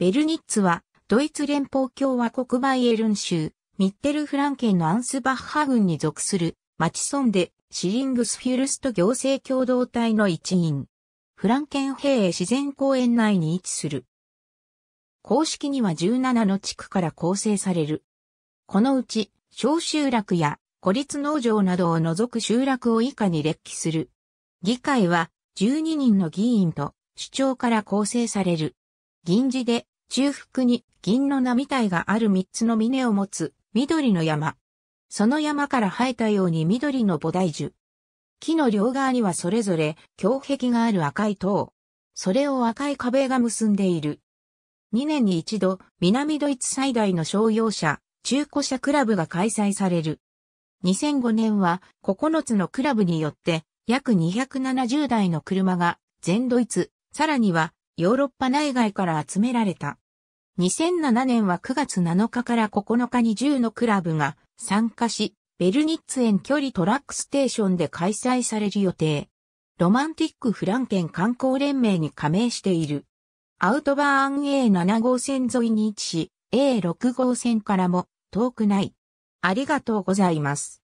ベルニッツは、ドイツ連邦共和国バイエルン州、ミッテルフランケンのアンスバッハ郡に属する、町村で、シリングスフュルスト行政共同体の一員。フランケン兵衛自然公園内に位置する。公式には17の地区から構成される。このうち、小集落や孤立農場などを除く集落を以下に列記する。議会は12人の議員と首長から構成される。銀地で、中腹に銀の波体がある三つの峰を持つ緑の山。その山から生えたように緑の菩提樹。木の両側にはそれぞれ胸壁がある赤い塔。それを赤い壁が結んでいる。2年に一度、南ドイツ最大の商用車、中古車クラブが開催される。2005年は9つのクラブによって約270台の車が全ドイツ、さらにはヨーロッパ内外から集められた。2007年は9月7日から9日に10のクラブが参加し、ベルニッツ園距離トラックステーションで開催される予定。ロマンティックフランケン観光連盟に加盟している。アウトバーン A7 号線沿いに位置し、A6 号線からも遠くない。ありがとうございます。